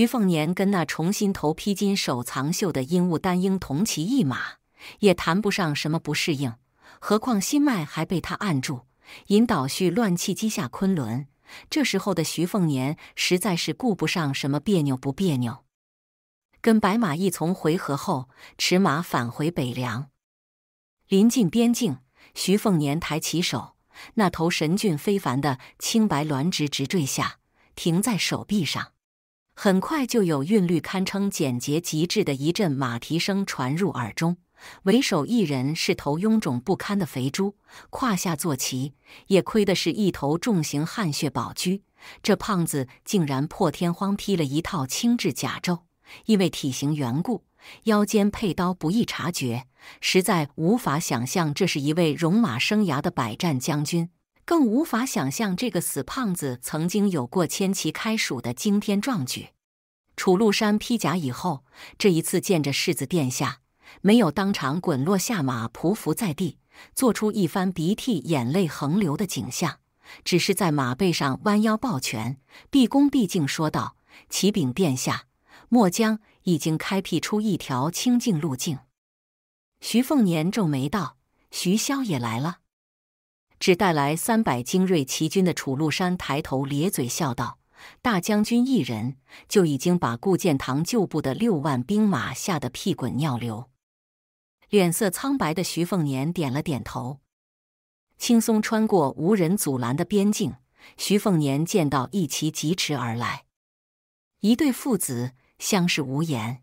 徐凤年跟那重新投披巾、手藏袖的阴雾丹鹰同骑一马，也谈不上什么不适应。何况心脉还被他按住，引导续乱气击下昆仑。这时候的徐凤年实在是顾不上什么别扭不别扭，跟白马一从回合后，驰马返回北凉。临近边境，徐凤年抬起手，那头神俊非凡的青白鸾直直坠下，停在手臂上。很快就有韵律堪称简洁极致的一阵马蹄声传入耳中，为首一人是头臃肿不堪的肥猪，胯下坐骑也亏的是一头重型汗血宝驹。这胖子竟然破天荒披了一套轻质甲胄，因为体型缘故，腰间佩刀不易察觉，实在无法想象这是一位戎马生涯的百战将军。更无法想象这个死胖子曾经有过千骑开蜀的惊天壮举。楚禄山披甲以后，这一次见着世子殿下，没有当场滚落下马，匍匐在地，做出一番鼻涕眼泪横流的景象，只是在马背上弯腰抱拳，毕恭毕敬说道：“启禀殿下，墨江已经开辟出一条清净路径。”徐凤年皱眉道：“徐骁也来了。”只带来三百精锐骑军的楚禄山抬头咧嘴笑道：“大将军一人就已经把顾建堂旧部的六万兵马吓得屁滚尿流。”脸色苍白的徐凤年点了点头，轻松穿过无人阻拦的边境。徐凤年见到一骑疾驰而来，一对父子相视无言。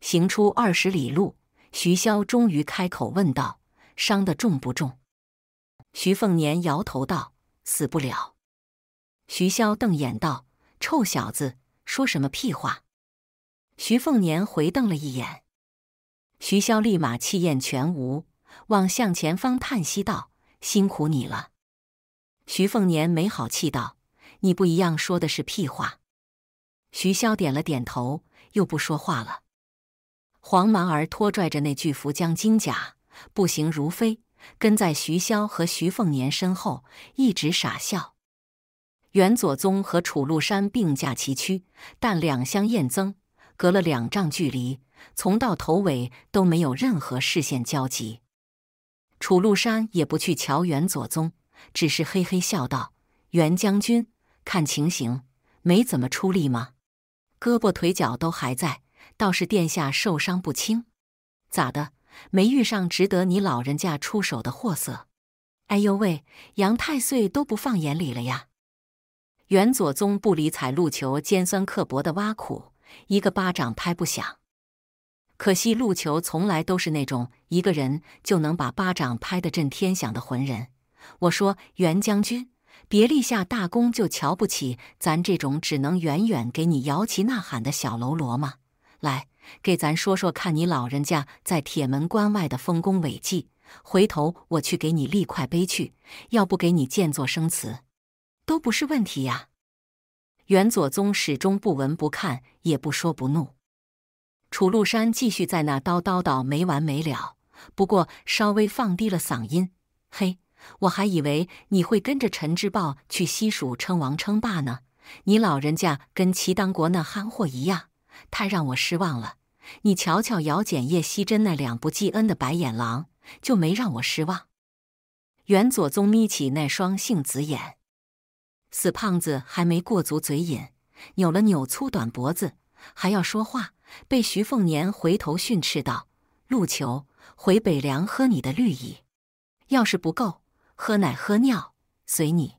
行出二十里路，徐骁终于开口问道：“伤的重不重？”徐凤年摇头道：“死不了。”徐骁瞪眼道：“臭小子，说什么屁话！”徐凤年回瞪了一眼，徐骁立马气焰全无，望向前方叹息道：“辛苦你了。”徐凤年没好气道：“你不一样，说的是屁话。”徐骁点了点头，又不说话了。黄蛮儿拖拽着那巨幅将金甲步行如飞。跟在徐骁和徐凤年身后，一直傻笑。元左宗和楚禄山并驾齐驱，但两相厌憎，隔了两丈距离，从到头尾都没有任何视线交集。楚禄山也不去瞧元左宗，只是嘿嘿笑道：“元将军，看情形没怎么出力吗？胳膊腿脚都还在，倒是殿下受伤不轻，咋的？”没遇上值得你老人家出手的货色，哎呦喂，杨太岁都不放眼里了呀！元佐宗不理睬陆球尖酸刻薄的挖苦，一个巴掌拍不响。可惜陆球从来都是那种一个人就能把巴掌拍得震天响的浑人。我说袁将军，别立下大功就瞧不起咱这种只能远远给你摇旗呐喊的小喽啰吗？来。给咱说说看，你老人家在铁门关外的丰功伟绩。回头我去给你立块碑去，要不给你建座生祠，都不是问题呀。元佐宗始终不闻不看，也不说不怒。楚禄山继续在那叨叨叨没完没了。不过稍微放低了嗓音。嘿，我还以为你会跟着陈知豹去西蜀称王称霸呢。你老人家跟齐当国那憨货一样。太让我失望了！你瞧瞧，姚简叶希珍那两不记恩的白眼狼，就没让我失望。元佐宗眯起那双杏子眼，死胖子还没过足嘴瘾，扭了扭粗短脖子，还要说话，被徐凤年回头训斥道：“陆求，回北凉喝你的绿蚁，要是不够，喝奶喝尿随你。”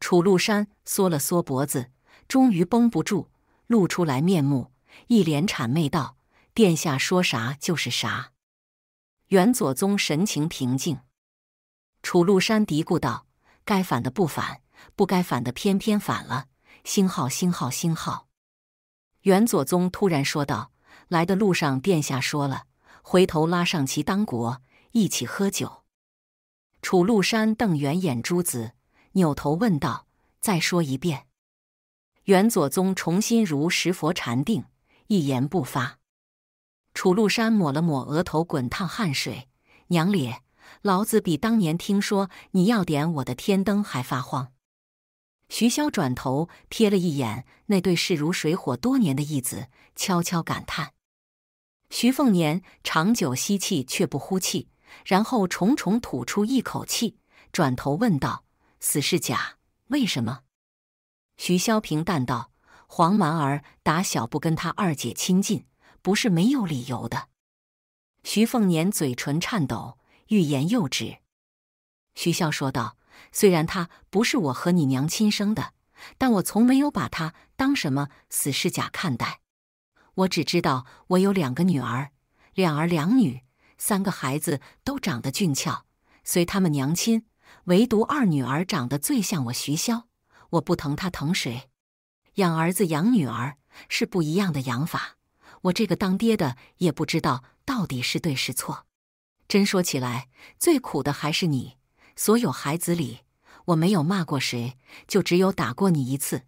楚陆山缩了缩脖子，终于绷不住。露出来面目，一脸谄媚道：“殿下说啥就是啥。”元佐宗神情平静。楚禄山嘀咕道：“该反的不反，不该反的偏偏反了。”星号星号星号。元佐宗突然说道：“来的路上，殿下说了，回头拉上其当国一起喝酒。”楚禄山瞪圆眼珠子，扭头问道：“再说一遍。”元左宗重新如石佛禅定，一言不发。楚禄山抹了抹额头滚烫汗水，娘咧，老子比当年听说你要点我的天灯还发慌。徐骁转头瞥了一眼那对势如水火多年的义子，悄悄感叹。徐凤年长久吸气却不呼气，然后重重吐出一口气，转头问道：“死是假，为什么？”徐潇平淡道：“黄蛮儿打小不跟他二姐亲近，不是没有理由的。”徐凤年嘴唇颤抖，欲言又止。徐潇说道：“虽然他不是我和你娘亲生的，但我从没有把他当什么死侍甲看待。我只知道我有两个女儿，两儿两女，三个孩子都长得俊俏，随他们娘亲，唯独二女儿长得最像我徐潇。”我不疼他疼谁？养儿子养女儿是不一样的养法。我这个当爹的也不知道到底是对是错。真说起来，最苦的还是你。所有孩子里，我没有骂过谁，就只有打过你一次，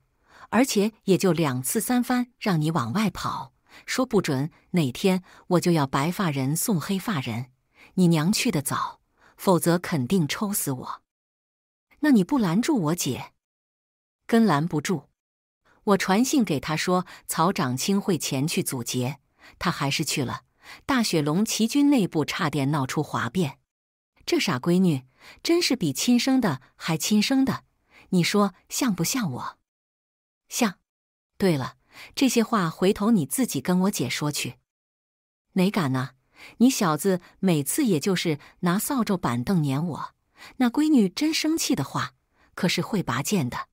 而且也就两次三番让你往外跑。说不准哪天我就要白发人送黑发人。你娘去的早，否则肯定抽死我。那你不拦住我姐？根拦不住，我传信给他说，曹长青会前去阻截，他还是去了。大雪龙骑军内部差点闹出哗变，这傻闺女真是比亲生的还亲生的，你说像不像我？像。对了，这些话回头你自己跟我姐说去。哪敢呢？你小子每次也就是拿扫帚板凳撵我，那闺女真生气的话，可是会拔剑的。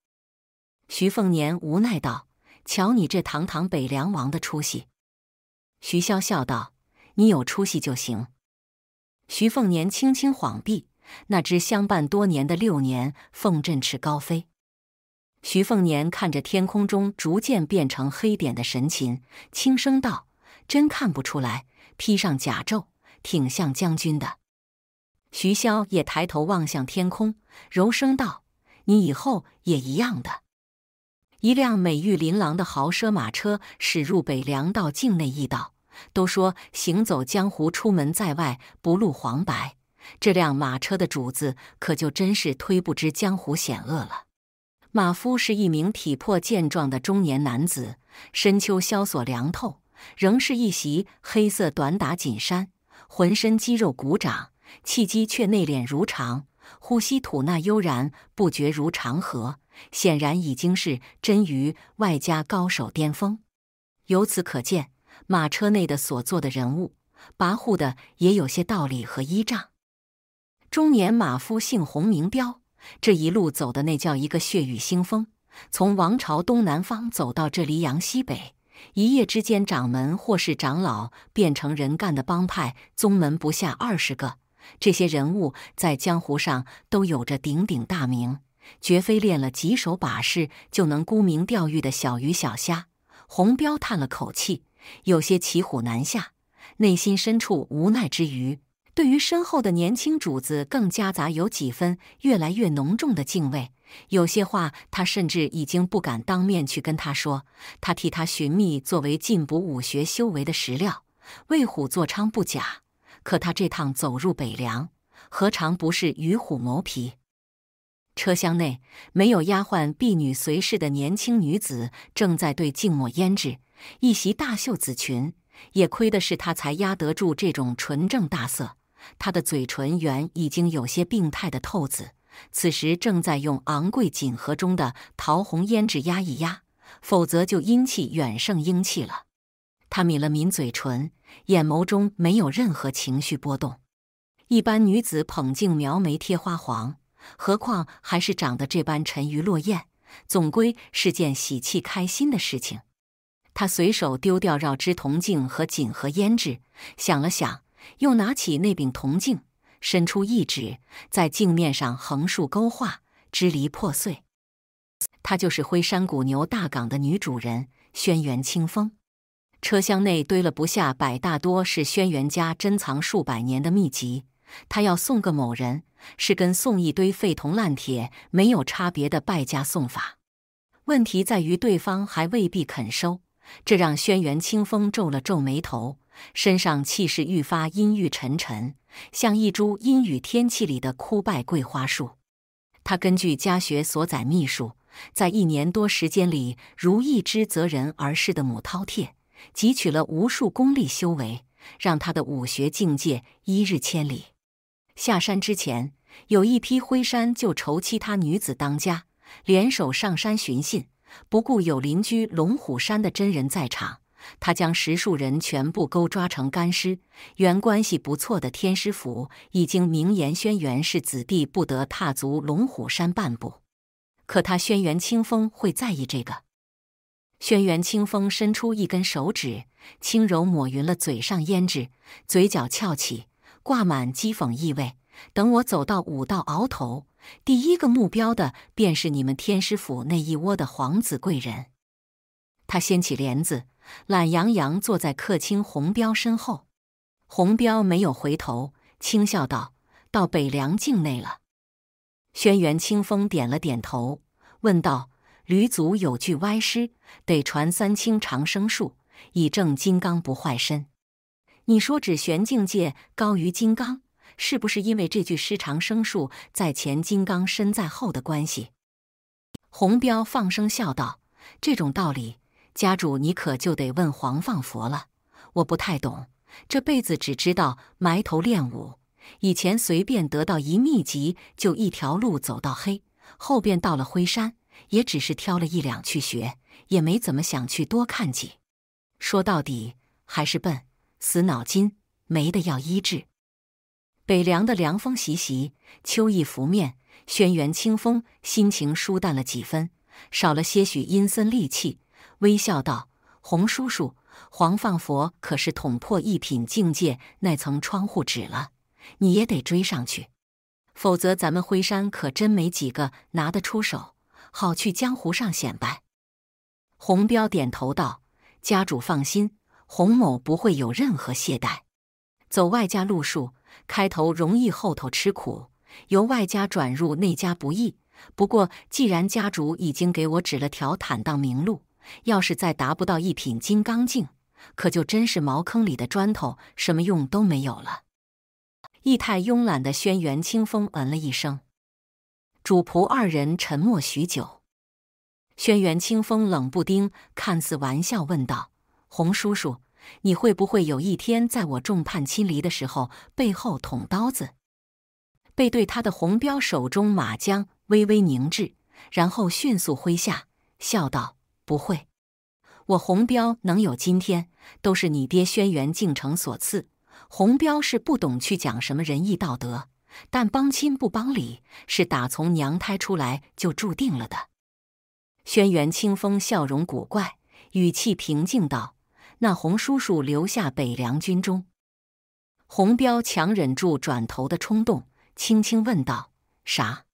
徐凤年无奈道：“瞧你这堂堂北凉王的出息。”徐潇笑道：“你有出息就行。”徐凤年轻轻晃臂，那只相伴多年的六年凤振翅高飞。徐凤年看着天空中逐渐变成黑点的神禽，轻声道：“真看不出来，披上甲胄，挺像将军的。”徐骁也抬头望向天空，柔声道：“你以后也一样的。”一辆美玉琳琅的豪奢马车驶入北凉道境内驿道。都说行走江湖，出门在外不露黄白，这辆马车的主子可就真是推不知江湖险恶了。马夫是一名体魄健壮的中年男子，深秋萧索凉透，仍是一袭黑色短打锦衫，浑身肌肉鼓掌，气机却内敛如常，呼吸吐纳悠然不觉如长河。显然已经是真于外加高手巅峰，由此可见，马车内的所坐的人物，跋扈的也有些道理和依仗。中年马夫姓洪名彪，这一路走的那叫一个血雨腥风，从王朝东南方走到这黎阳西北，一夜之间，掌门或是长老变成人干的帮派宗门不下二十个，这些人物在江湖上都有着鼎鼎大名。绝非练了几手把式就能沽名钓誉的小鱼小虾。洪彪叹了口气，有些骑虎难下，内心深处无奈之余，对于身后的年轻主子，更夹杂有几分越来越浓重的敬畏。有些话，他甚至已经不敢当面去跟他说。他替他寻觅作为进补武学修为的食料，为虎作伥不假，可他这趟走入北凉，何尝不是与虎谋皮？车厢内没有丫鬟婢女随侍的年轻女子正在对静默胭脂，一袭大袖紫裙，也亏的是她才压得住这种纯正大色。她的嘴唇原已经有些病态的透紫，此时正在用昂贵锦盒中的桃红胭脂压一压，否则就阴气远胜英气了。她抿了抿嘴唇，眼眸中没有任何情绪波动。一般女子捧镜描眉贴花黄。何况还是长得这般沉鱼落雁，总归是件喜气开心的事情。他随手丢掉绕枝铜镜和锦盒胭脂，想了想，又拿起那柄铜镜，伸出一指，在镜面上横竖勾画，支离破碎。她就是灰山古牛大港的女主人轩辕清风。车厢内堆了不下百，大多是轩辕家珍藏数百年的秘籍。她要送个某人。是跟送一堆废铜烂铁没有差别的败家送法。问题在于对方还未必肯收，这让轩辕清风皱了皱眉头，身上气势愈发阴郁沉沉，像一株阴雨天气里的枯败桂花树。他根据家学所载秘术，在一年多时间里，如一只择人而噬的母饕餮，汲取了无数功力修为，让他的武学境界一日千里。下山之前，有一批灰山就仇其他女子当家，联手上山寻衅，不顾有邻居龙虎山的真人在场，他将十数人全部勾抓成干尸。原关系不错的天师府已经明言，轩辕氏子弟不得踏足龙虎山半步。可他轩辕清风会在意这个？轩辕清风伸出一根手指，轻柔抹匀了嘴上胭脂，嘴角翘起。挂满讥讽意味。等我走到武道鳌头，第一个目标的便是你们天师府那一窝的皇子贵人。他掀起帘子，懒洋洋坐在客卿红彪身后。红彪没有回头，轻笑道：“到北凉境内了。”轩辕清风点了点头，问道：“吕祖有句歪诗，得传三清长生术，以证金刚不坏身。”你说“只玄境界高于金刚”，是不是因为这句“失长生术在前，金刚身在后”的关系？洪彪放声笑道：“这种道理，家主你可就得问黄放佛了。我不太懂，这辈子只知道埋头练武。以前随便得到一秘籍，就一条路走到黑。后边到了灰山，也只是挑了一两去学，也没怎么想去多看几。说到底，还是笨。”死脑筋没得要医治。北凉的凉风习习，秋意拂面，轩辕清风心情舒淡了几分，少了些许阴森戾气，微笑道：“洪叔叔，黄放佛可是捅破一品境界那层窗户纸了，你也得追上去，否则咱们灰山可真没几个拿得出手，好去江湖上显摆。”洪彪点头道：“家主放心。”洪某不会有任何懈怠，走外家路数，开头容易，后头吃苦。由外家转入内家不易。不过，既然家主已经给我指了条坦荡明路，要是再达不到一品金刚境，可就真是茅坑里的砖头，什么用都没有了。意态慵懒的轩辕清风嗯了一声，主仆二人沉默许久。轩辕清风冷不丁，看似玩笑问道。红叔叔，你会不会有一天在我众叛亲离的时候背后捅刀子？背对他的红彪手中马缰微微凝滞，然后迅速挥下，笑道：“不会，我红彪能有今天，都是你爹轩辕敬城所赐。红彪是不懂去讲什么仁义道德，但帮亲不帮理，是打从娘胎出来就注定了的。”轩辕清风笑容古怪，语气平静道。那红叔叔留下北凉军中，红彪强忍住转头的冲动，轻轻问道：“啥？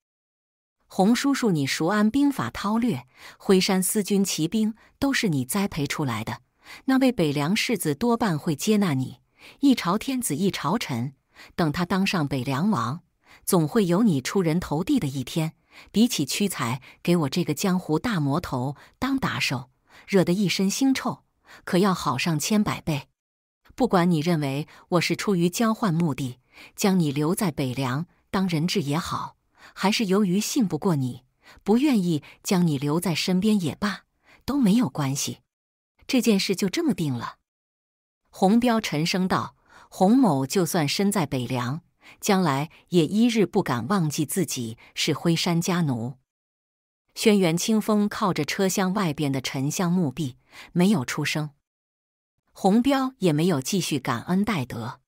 红叔叔，你熟谙兵法韬略，灰山司军骑兵都是你栽培出来的。那位北凉世子多半会接纳你。一朝天子一朝臣，等他当上北凉王，总会有你出人头地的一天。比起屈才给我这个江湖大魔头当打手，惹得一身腥臭。”可要好上千百倍。不管你认为我是出于交换目的，将你留在北凉当人质也好，还是由于信不过你，不愿意将你留在身边也罢，都没有关系。这件事就这么定了。”洪彪沉声道：“洪某就算身在北凉，将来也一日不敢忘记自己是徽山家奴。”轩辕清风靠着车厢外边的沉香木壁，没有出声。红彪也没有继续感恩戴德。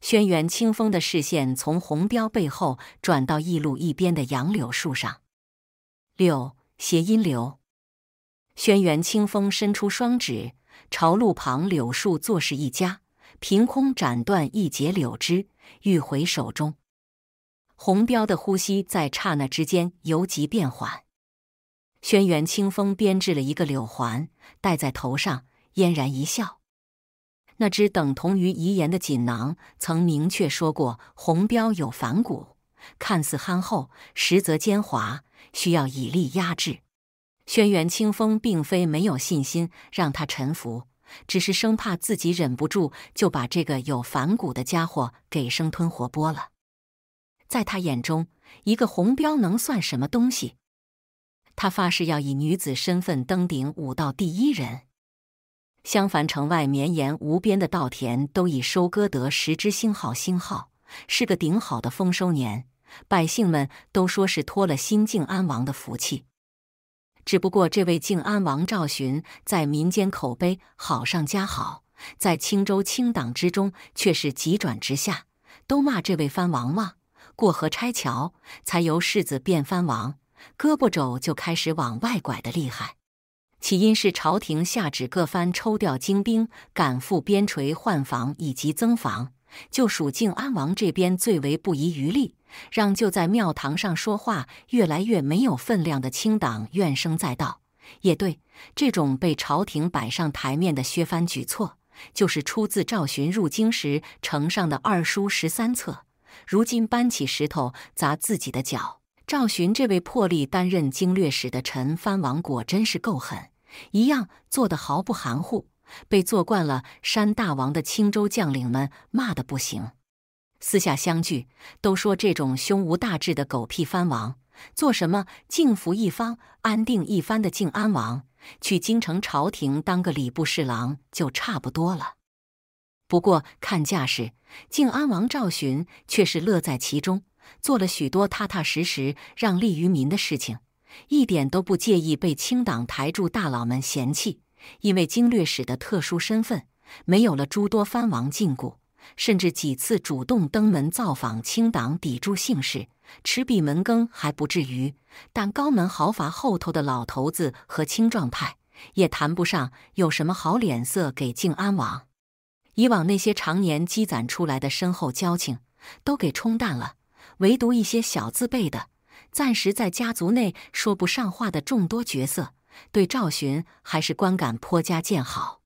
轩辕清风的视线从红彪背后转到驿路一边的杨柳树上，柳谐音柳。轩辕清风伸出双指，朝路旁柳树作势一夹，凭空斩断一截柳枝，欲回手中。红彪的呼吸在刹那之间由急变缓。轩辕清风编制了一个柳环，戴在头上，嫣然一笑。那只等同于遗言的锦囊曾明确说过，红标有反骨，看似憨厚，实则奸猾，需要以力压制。轩辕清风并非没有信心让他臣服，只是生怕自己忍不住就把这个有反骨的家伙给生吞活剥了。在他眼中，一个红标能算什么东西？他发誓要以女子身份登顶武道第一人。襄樊城外绵延无边的稻田都已收割得十只星号星号，是个顶好的丰收年，百姓们都说是托了新靖安王的福气。只不过这位靖安王赵洵在民间口碑好上加好，在青州青党之中却是急转直下，都骂这位藩王嘛过河拆桥，才由世子变藩王。胳膊肘就开始往外拐的厉害，起因是朝廷下旨各藩抽调精兵赶赴边陲换防以及增防，就属靖安王这边最为不遗余力，让就在庙堂上说话越来越没有分量的清党怨声载道。也对，这种被朝廷摆上台面的削藩举措，就是出自赵巡入京时呈上的二书十三策，如今搬起石头砸自己的脚。赵洵这位破例担任经略使的陈藩王，果真是够狠，一样做的毫不含糊，被做惯了山大王的青州将领们骂得不行。私下相聚，都说这种胸无大志的狗屁藩王，做什么静服一方、安定一番的敬安王，去京城朝廷当个礼部侍郎就差不多了。不过看架势，敬安王赵洵却是乐在其中。做了许多踏踏实实让利于民的事情，一点都不介意被清党台柱大佬们嫌弃。因为经略使的特殊身份，没有了诸多藩王禁锢，甚至几次主动登门造访清党抵柱姓氏，吃闭门羹还不至于。但高门豪阀后头的老头子和青壮派，也谈不上有什么好脸色给靖安王。以往那些常年积攒出来的深厚交情，都给冲淡了。唯独一些小字辈的，暂时在家族内说不上话的众多角色，对赵寻还是观感颇加见好。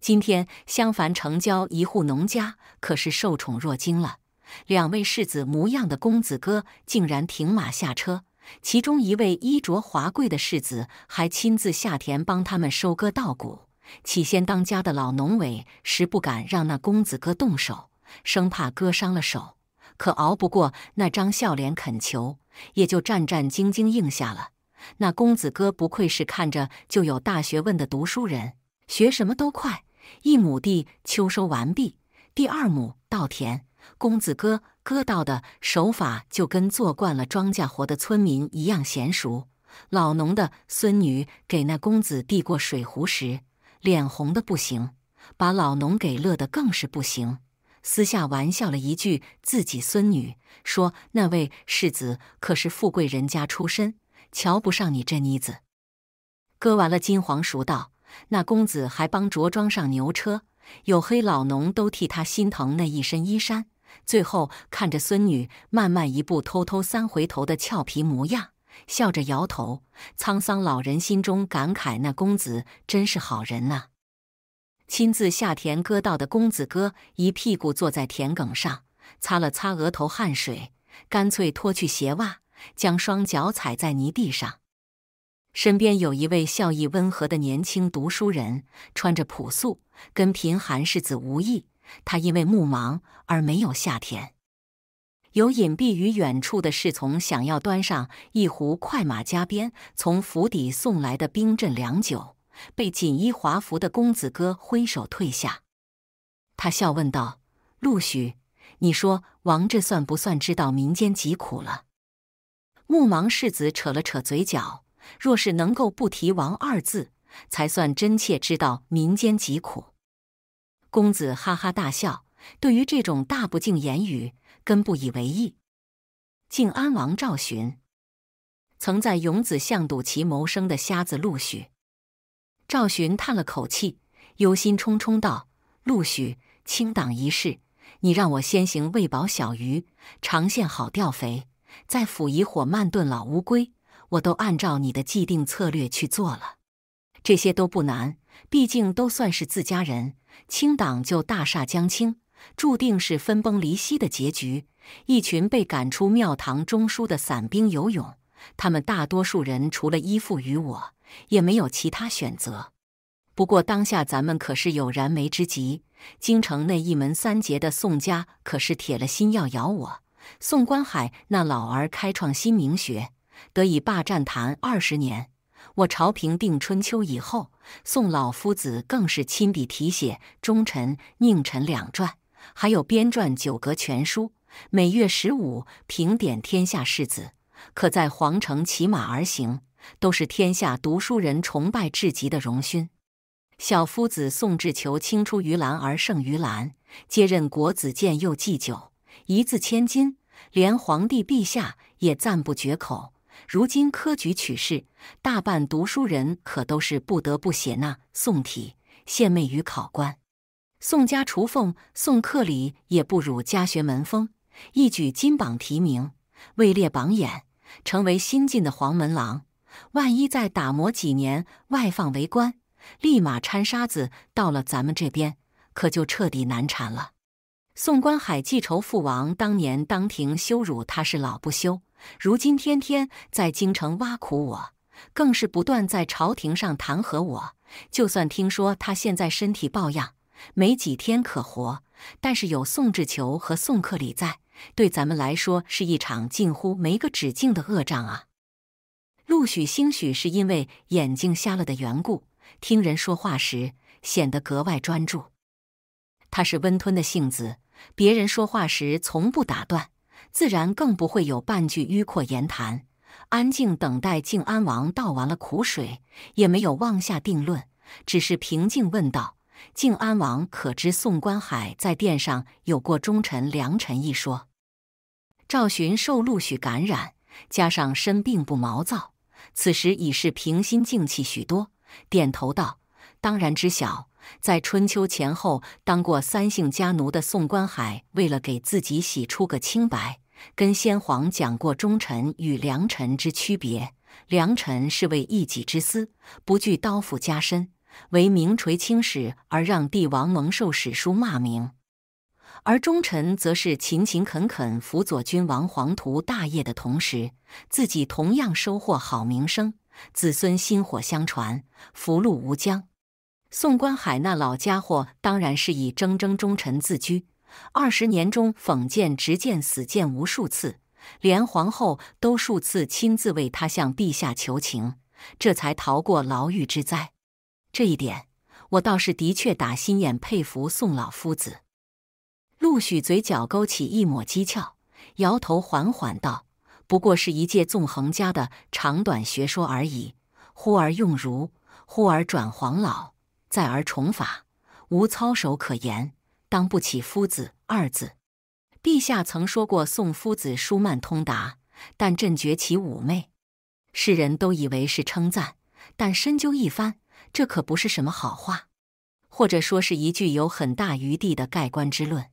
今天襄樊城郊一户农家可是受宠若惊了，两位世子模样的公子哥竟然停马下车，其中一位衣着华贵的世子还亲自下田帮他们收割稻谷。起先当家的老农委实不敢让那公子哥动手，生怕割伤了手。可熬不过那张笑脸恳求，也就战战兢兢应下了。那公子哥不愧是看着就有大学问的读书人，学什么都快。一亩地秋收完毕，第二亩稻田，公子哥割稻的手法就跟做惯了庄稼活的村民一样娴熟。老农的孙女给那公子递过水壶时，脸红的不行，把老农给乐得更是不行。私下玩笑了一句自己孙女，说那位世子可是富贵人家出身，瞧不上你这妮子。割完了金黄熟稻，那公子还帮着装上牛车，有黑老农都替他心疼那一身衣衫。最后看着孙女慢慢一步、偷偷三回头的俏皮模样，笑着摇头。沧桑老人心中感慨：那公子真是好人呐。亲自下田割稻的公子哥一屁股坐在田埂上，擦了擦额头汗水，干脆脱去鞋袜，将双脚踩在泥地上。身边有一位笑意温和的年轻读书人，穿着朴素，跟贫寒世子无异。他因为目盲而没有下田。有隐蔽于远处的侍从想要端上一壶快马加鞭从府邸送来的冰镇凉酒。被锦衣华服的公子哥挥手退下，他笑问道：“陆许，你说王这算不算知道民间疾苦了？”木王世子扯了扯嘴角，若是能够不提王二字，才算真切知道民间疾苦。公子哈哈大笑，对于这种大不敬言语，根不以为意。敬安王赵寻，曾在永子巷赌棋谋生的瞎子陆许。赵寻叹了口气，忧心忡忡道：“陆许，清党一事，你让我先行喂饱小鱼，长线好钓肥，再辅以火慢炖老乌龟，我都按照你的既定策略去做了。这些都不难，毕竟都算是自家人。清党就大厦将倾，注定是分崩离析的结局。一群被赶出庙堂中枢的散兵游勇，他们大多数人除了依附于我。”也没有其他选择。不过当下咱们可是有燃眉之急。京城那一门三杰的宋家可是铁了心要咬我。宋观海那老儿开创新名学，得以霸占坛二十年。我朝平定春秋以后，宋老夫子更是亲笔题写《忠臣佞臣两传》，还有编撰《九阁全书》，每月十五评点天下士子，可在皇城骑马而行。都是天下读书人崇拜至极的荣勋，小夫子宋志求青出于蓝而胜于蓝，接任国子监又祭酒，一字千金，连皇帝陛下也赞不绝口。如今科举取士，大半读书人可都是不得不写那宋体，献媚于考官。宋家雏凤宋克礼也不辱家学门风，一举金榜题名，位列榜眼，成为新晋的黄门郎。万一再打磨几年外放为官，立马掺沙子到了咱们这边，可就彻底难缠了。宋观海记仇，父王当年当庭羞辱他是老不休，如今天天在京城挖苦我，更是不断在朝廷上弹劾我。就算听说他现在身体抱恙，没几天可活，但是有宋志求和宋克礼在，对咱们来说是一场近乎没个止境的恶仗啊。陆许兴许是因为眼睛瞎了的缘故，听人说话时显得格外专注。他是温吞的性子，别人说话时从不打断，自然更不会有半句迂阔言谈。安静等待静安王倒完了苦水，也没有妄下定论，只是平静问道：“静安王可知宋观海在殿上有过忠臣良臣一说？”赵寻受陆许感染，加上身病不毛躁。此时已是平心静气许多，点头道：“当然知晓。在春秋前后当过三姓家奴的宋观海，为了给自己洗出个清白，跟先皇讲过忠臣与良臣之区别。良臣是为一己之私，不惧刀斧加身，为名垂青史而让帝王蒙受史书骂名。”而忠臣则是勤勤恳恳辅佐君王、皇图大业的同时，自己同样收获好名声，子孙薪火相传，福禄无疆。宋观海那老家伙当然是以铮铮忠臣自居，二十年中讽谏、执谏、死谏无数次，连皇后都数次亲自为他向陛下求情，这才逃过牢狱之灾。这一点，我倒是的确打心眼佩服宋老夫子。陆许嘴角勾起一抹讥诮，摇头缓缓道：“不过是一介纵横家的长短学说而已。忽而用儒，忽而转黄老，再而重法，无操守可言，当不起‘夫子’二字。”陛下曾说过：“宋夫子书漫通达，但朕觉其妩媚。”世人都以为是称赞，但深究一番，这可不是什么好话，或者说是一句有很大余地的盖棺之论。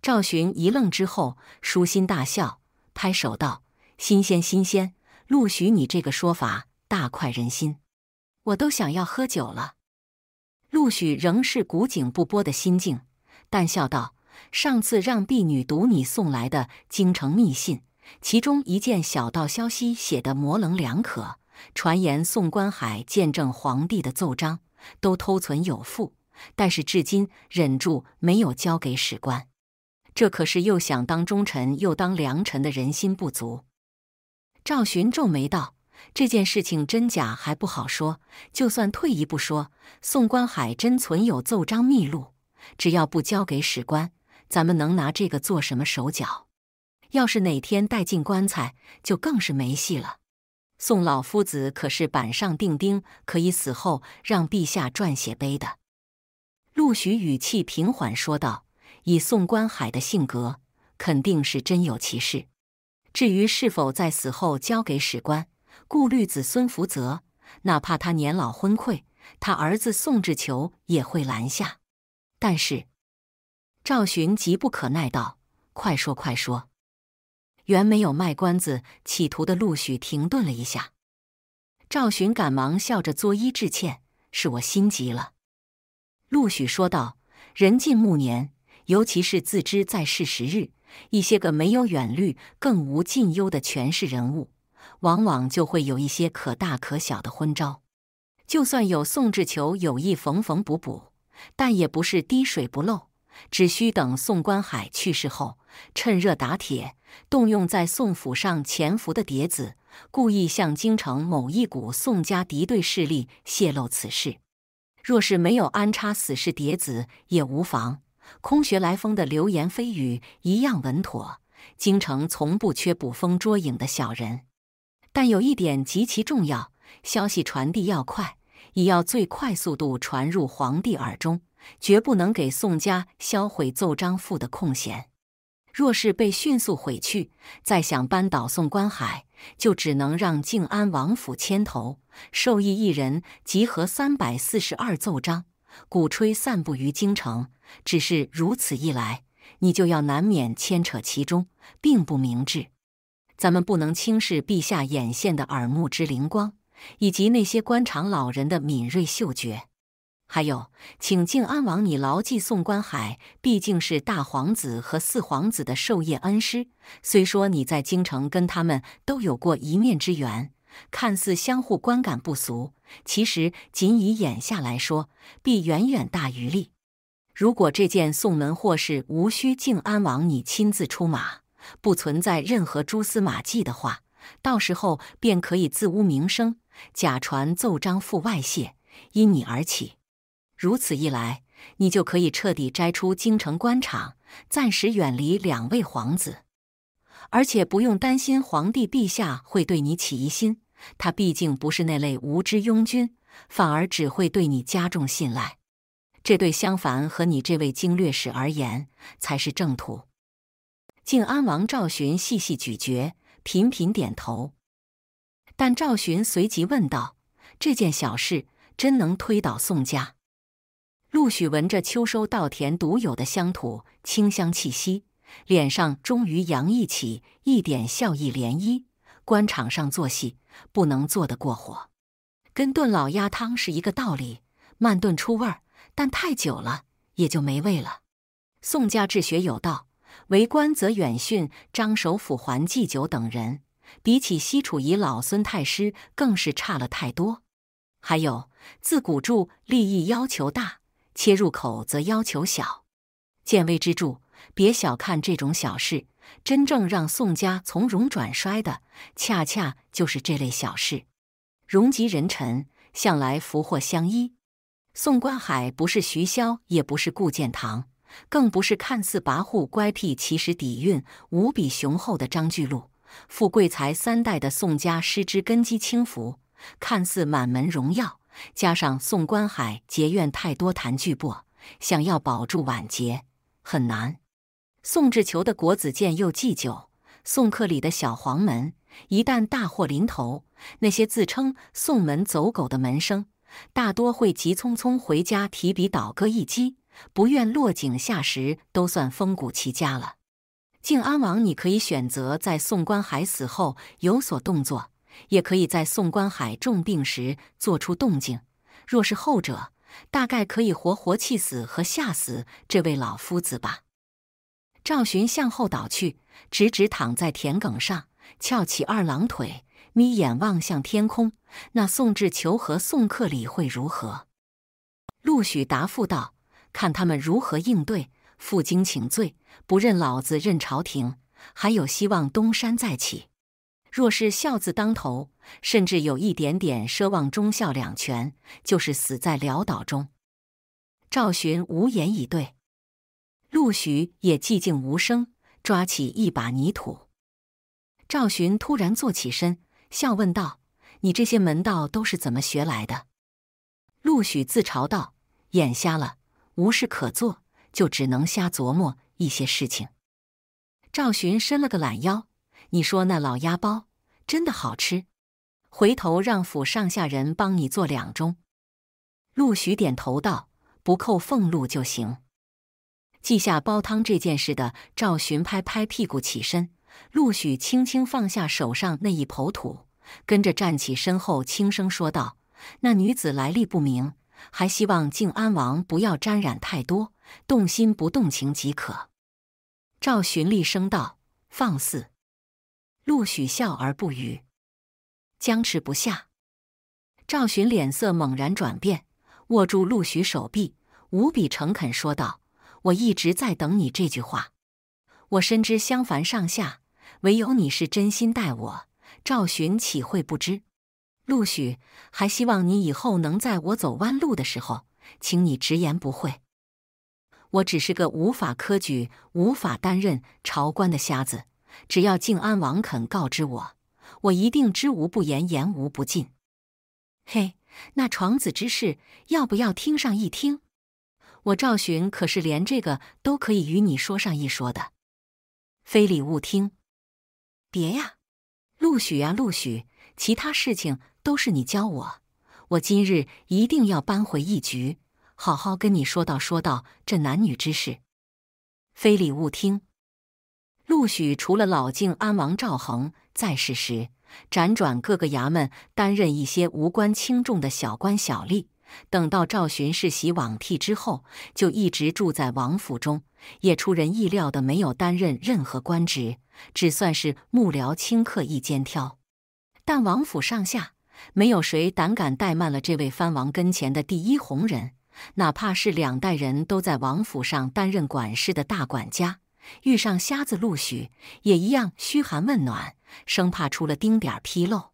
赵寻一愣之后，舒心大笑，拍手道：“新鲜，新鲜！陆许，你这个说法大快人心，我都想要喝酒了。”陆许仍是古井不波的心境，淡笑道：“上次让婢女读你送来的京城密信，其中一件小道消息写得模棱两可，传言宋观海见证皇帝的奏章都偷存有负，但是至今忍住没有交给史官。”这可是又想当忠臣又当良臣的人心不足。赵寻皱眉道：“这件事情真假还不好说。就算退一步说，宋观海真存有奏章秘录，只要不交给史官，咱们能拿这个做什么手脚？要是哪天带进棺材，就更是没戏了。宋老夫子可是板上钉钉，可以死后让陛下撰写碑的。”陆徐语气平缓说道。以宋观海的性格，肯定是真有其事。至于是否在死后交给史官，顾虑子孙福泽，哪怕他年老昏聩，他儿子宋志求也会拦下。但是赵寻急不可耐道：“快说快说！”原没有卖关子企图的陆许停顿了一下，赵寻赶忙笑着作揖致歉：“是我心急了。”陆许说道：“人近暮年。”尤其是自知在世时日，一些个没有远虑、更无近忧的权势人物，往往就会有一些可大可小的昏招。就算有宋志求有意缝缝补补，但也不是滴水不漏。只需等宋观海去世后，趁热打铁，动用在宋府上潜伏的谍子，故意向京城某一股宋家敌对势力泄露此事。若是没有安插死士谍子，也无妨。空穴来风的流言蜚语一样稳妥。京城从不缺捕风捉影的小人，但有一点极其重要：消息传递要快，以要最快速度传入皇帝耳中，绝不能给宋家销毁奏章赋的空闲。若是被迅速毁去，再想扳倒宋观海，就只能让静安王府牵头，授意一人，集合三百四十二奏章，鼓吹散布于京城。只是如此一来，你就要难免牵扯其中，并不明智。咱们不能轻视陛下眼线的耳目之灵光，以及那些官场老人的敏锐嗅觉。还有，请敬安王，你牢记：宋观海毕竟是大皇子和四皇子的授业恩师。虽说你在京城跟他们都有过一面之缘，看似相互观感不俗，其实仅以眼下来说，必远远大于利。如果这件送门祸事无需靖安王你亲自出马，不存在任何蛛丝马迹的话，到时候便可以自污名声，假传奏章赴外泄，因你而起。如此一来，你就可以彻底摘出京城官场，暂时远离两位皇子，而且不用担心皇帝陛下会对你起疑心。他毕竟不是那类无知庸军，反而只会对你加重信赖。这对襄樊和你这位经略使而言才是正途。靖安王赵洵细细咀嚼，频频点头。但赵寻随即问道：“这件小事真能推倒宋家？”陆许闻着秋收稻田独有的乡土清香气息，脸上终于洋溢起一点笑意涟漪。官场上做戏不能做得过火，跟炖老鸭汤是一个道理，慢炖出味儿。但太久了，也就没味了。宋家治学有道，为官则远逊张首府、还祭九等人，比起西楚仪老孙太师，更是差了太多。还有，自古著立意要求大，切入口则要求小。见微知著，别小看这种小事。真正让宋家从荣转衰的，恰恰就是这类小事。荣极人臣，向来福祸相依。宋观海不是徐骁，也不是顾建堂，更不是看似跋扈乖僻，其实底蕴无比雄厚的张巨禄。富贵才三代的宋家，师之根基轻浮，看似满门荣耀，加上宋观海结怨太多，谈巨薄，想要保住晚节很难。宋志求的国子监又忌酒，宋克里的小黄门，一旦大祸临头，那些自称宋门走狗的门生。大多会急匆匆回家提笔倒戈一击，不愿落井下石，都算风骨齐家了。靖安王，你可以选择在宋观海死后有所动作，也可以在宋观海重病时做出动静。若是后者，大概可以活活气死和吓死这位老夫子吧。赵寻向后倒去，直直躺在田埂上，翘起二郎腿。眯眼望向天空，那宋志求和宋克礼会如何？陆许答复道：“看他们如何应对，负荆请罪，不认老子，认朝廷，还有希望东山再起。若是孝字当头，甚至有一点点奢望忠孝两全，就是死在潦倒中。”赵寻无言以对，陆许也寂静无声，抓起一把泥土。赵寻突然坐起身。笑问道：“你这些门道都是怎么学来的？”陆许自嘲道：“眼瞎了，无事可做，就只能瞎琢磨一些事情。”赵寻伸了个懒腰：“你说那老鸭包真的好吃，回头让府上下人帮你做两盅。”陆许点头道：“不扣俸禄就行。”记下煲汤这件事的赵寻拍拍屁股起身。陆许轻轻放下手上那一抔土，跟着站起身后，轻声说道：“那女子来历不明，还希望靖安王不要沾染太多，动心不动情即可。”赵寻厉声道：“放肆！”陆许笑而不语，僵持不下。赵寻脸色猛然转变，握住陆许手臂，无比诚恳说道：“我一直在等你这句话，我深知襄樊上下。”唯有你是真心待我，赵寻岂会不知？陆许还希望你以后能在我走弯路的时候，请你直言不讳。我只是个无法科举、无法担任朝官的瞎子，只要靖安王肯告知我，我一定知无不言，言无不尽。嘿，那床子之事要不要听上一听？我赵寻可是连这个都可以与你说上一说的。非礼勿听。别呀，陆许呀，陆许，其他事情都是你教我。我今日一定要扳回一局，好好跟你说道说道这男女之事，非礼勿听。陆许除了老敬安王赵恒在世时，辗转各个衙门担任一些无关轻重的小官小吏，等到赵寻世袭罔替之后，就一直住在王府中，也出人意料的没有担任任何官职。只算是幕僚顷刻一肩挑，但王府上下没有谁胆敢怠慢了这位藩王跟前的第一红人，哪怕是两代人都在王府上担任管事的大管家，遇上瞎子陆许也一样嘘寒问暖，生怕出了丁点纰漏。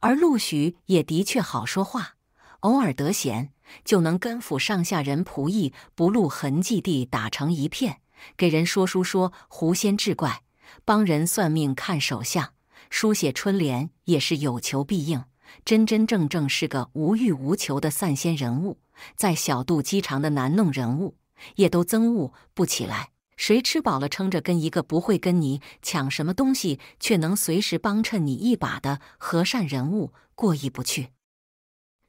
而陆许也的确好说话，偶尔得闲就能跟府上下人仆役不露痕迹地打成一片，给人说书说狐仙志怪。帮人算命、看手相、书写春联，也是有求必应，真真正正是个无欲无求的散仙人物。再小肚鸡肠的难弄人物，也都憎恶不起来。谁吃饱了撑着跟一个不会跟你抢什么东西，却能随时帮衬你一把的和善人物过意不去？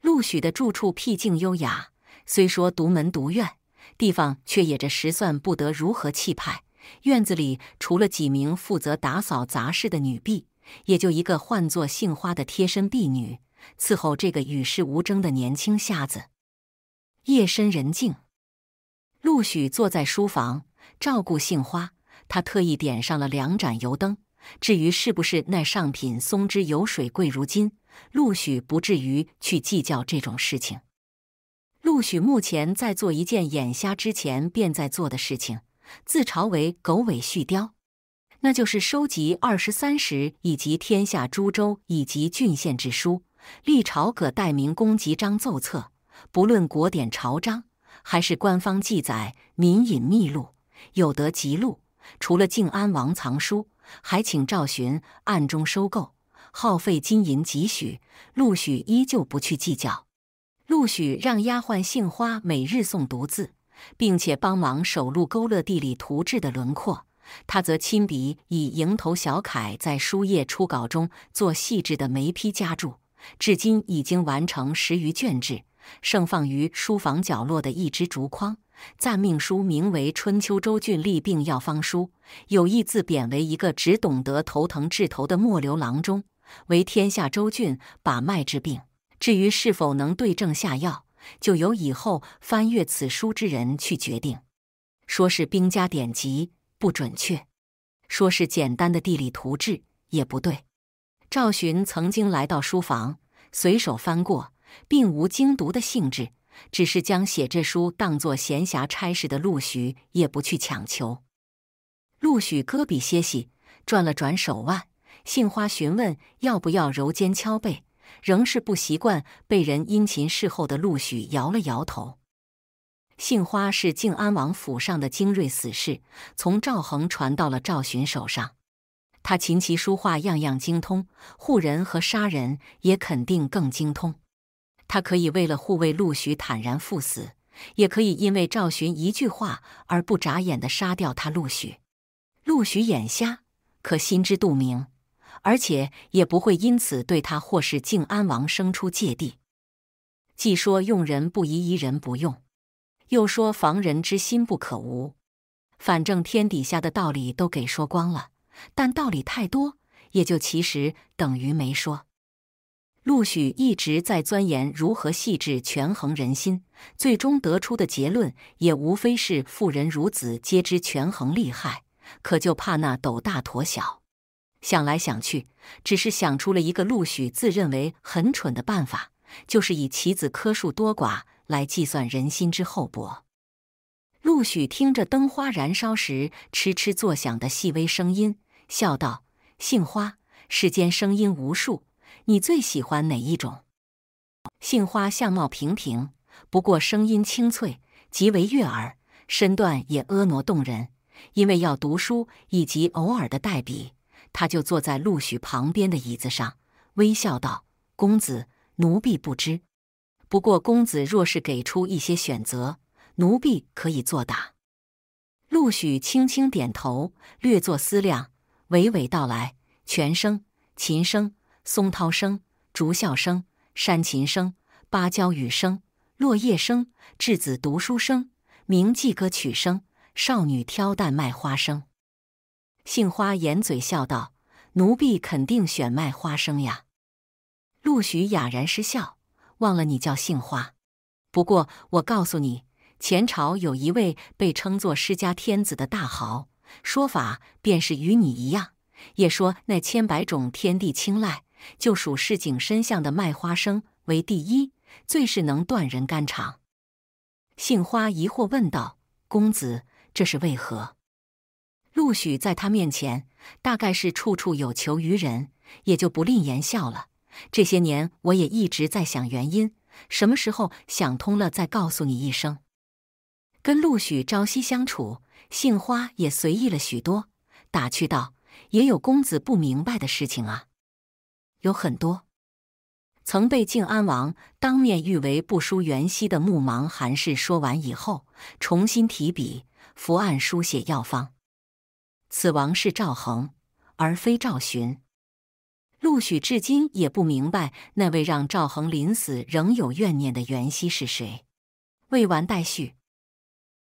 陆许的住处僻静优雅，虽说独门独院，地方却也着实算不得如何气派。院子里除了几名负责打扫杂事的女婢，也就一个唤作杏花的贴身婢女伺候这个与世无争的年轻瞎子。夜深人静，陆许坐在书房照顾杏花。他特意点上了两盏油灯。至于是不是那上品松脂油水贵如金，陆许不至于去计较这种事情。陆许目前在做一件眼瞎之前便在做的事情。自朝为狗尾续貂，那就是收集二十三史以及天下诸州以及郡县志书，历朝各代名公集章奏册，不论国典朝章还是官方记载、民隐秘录、有德集录。除了靖安王藏书，还请赵寻暗中收购，耗费金银几许。陆许依旧不去计较，陆许让丫鬟杏花每日送读字。并且帮忙手录勾勒地理图志的轮廓，他则亲笔以蝇头小楷在书页初稿中做细致的眉批加注，至今已经完成十余卷制，盛放于书房角落的一只竹筐。暂命书名为《春秋周郡立病药方书》，有意自贬为一个只懂得头疼治头的末流郎中，为天下周郡把脉治病。至于是否能对症下药？就由以后翻阅此书之人去决定。说是兵家典籍不准确，说是简单的地理图志也不对。赵寻曾经来到书房，随手翻过，并无精读的兴致，只是将写这书当做闲暇差事的陆许，也不去强求。陆许搁笔歇息，转了转手腕，杏花询问要不要揉肩敲背。仍是不习惯被人殷勤侍候的陆许摇了摇头。杏花是靖安王府上的精锐死士，从赵恒传到了赵寻手上。他琴棋书画样样精通，护人和杀人也肯定更精通。他可以为了护卫陆许坦然赴死，也可以因为赵寻一句话而不眨眼的杀掉他陆许。陆许眼瞎，可心知肚明。而且也不会因此对他或是靖安王生出芥蒂。既说用人不疑，疑人不用；又说防人之心不可无。反正天底下的道理都给说光了，但道理太多，也就其实等于没说。陆许一直在钻研如何细致权衡人心，最终得出的结论也无非是：妇人孺子皆知权衡利害，可就怕那斗大坨小。想来想去，只是想出了一个陆许自认为很蠢的办法，就是以棋子棵数多寡来计算人心之厚薄。陆许听着灯花燃烧时嗤嗤作响的细微声音，笑道：“杏花，世间声音无数，你最喜欢哪一种？”杏花相貌平平，不过声音清脆，极为悦耳，身段也婀娜动人。因为要读书，以及偶尔的代笔。他就坐在陆许旁边的椅子上，微笑道：“公子，奴婢不知。不过公子若是给出一些选择，奴婢可以作答。”陆许轻轻点头，略作思量，娓娓道来：泉声、琴声、松涛声、竹啸声、山琴声、芭蕉雨声、落叶声、稚子读书声、民妓歌曲声、少女挑担卖花生。杏花掩嘴笑道：“奴婢肯定选卖花生呀。”陆许哑然失笑，忘了你叫杏花。不过我告诉你，前朝有一位被称作‘世家天子’的大豪，说法便是与你一样，也说那千百种天地青睐，就属市井身巷的卖花生为第一，最是能断人肝肠。杏花疑惑问道：“公子，这是为何？”陆许在他面前，大概是处处有求于人，也就不吝言笑了。这些年我也一直在想原因，什么时候想通了再告诉你一声。跟陆许朝夕相处，杏花也随意了许多，打趣道：“也有公子不明白的事情啊，有很多。”曾被靖安王当面誉为不输袁熙的木芒韩氏说完以后，重新提笔伏案书写药方。此王是赵恒，而非赵巡。陆许至今也不明白，那位让赵恒临死仍有怨念的袁熙是谁。未完待续。